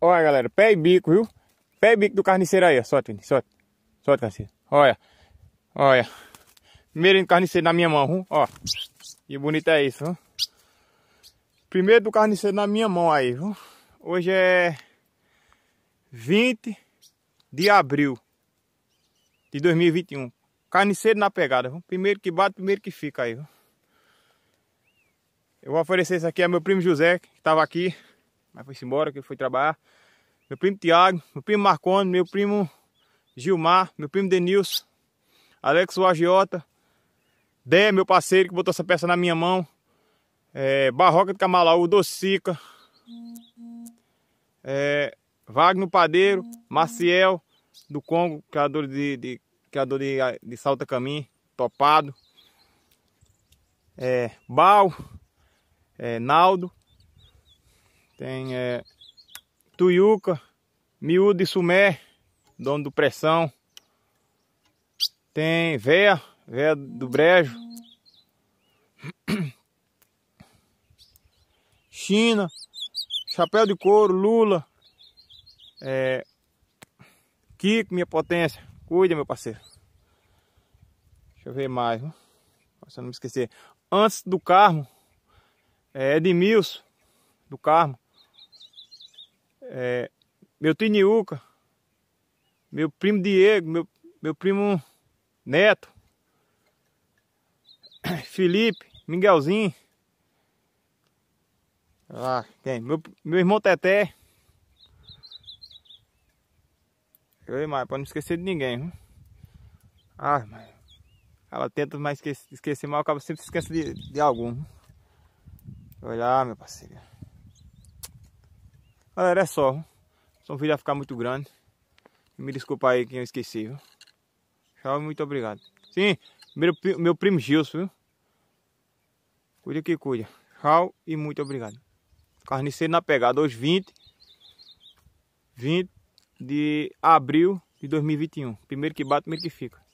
Olha, galera, pé e bico, viu? Pé e bico do carniceiro aí, ó. Solta, solta. Solta, carniceiro. Olha. Olha. Primeiro carniceiro na minha mão, viu? ó. E bonito é isso, viu? Primeiro do carniceiro na minha mão aí, viu? Hoje é 20 de abril de 2021. Carniceiro na pegada, viu? Primeiro que bate, primeiro que fica aí, viu? Eu vou oferecer isso aqui ao meu primo José, que estava aqui mas foi embora, que ele foi trabalhar. Meu primo Tiago, meu primo Marconi, meu primo Gilmar, meu primo Denilson, Alex o Dé, meu parceiro que botou essa peça na minha mão, é, Barroca de Camalaú, Docica, é, Wagner Padeiro, Maciel do Congo, criador de, de criador de, de Salta Caminho, Topado, é, Bal, é, Naldo, tem é, Tuiuca, Miúdo e Sumé, dono do Pressão. Tem Véia, Véia do Brejo. China, Chapéu de Couro, Lula. É, Kiko, minha potência. Cuida, meu parceiro. Deixa eu ver mais, né? Pra não me esquecer. Antes do Carmo, é Edmilson, do Carmo é, meu tio Niuca, meu primo Diego, meu, meu primo Neto, Felipe, Miguelzinho, lá ah, quem? Meu, meu irmão Teté. Eu e mais, pra não esquecer de ninguém. Ah, mas ela tenta mais esquecer, esquecer mas acaba sempre se esquece de, de algum. Olha lá, meu parceiro. Galera, é só. Só o vídeo vai ficar muito grande. Me desculpa aí quem eu esqueci, viu? Tchau, muito obrigado. Sim, meu, meu primo Gilson, viu? Cuida que cuida. Tchau e muito obrigado. Carniceiro na pegada, hoje 20. 20 de abril de 2021. Primeiro que bate, primeiro que fica.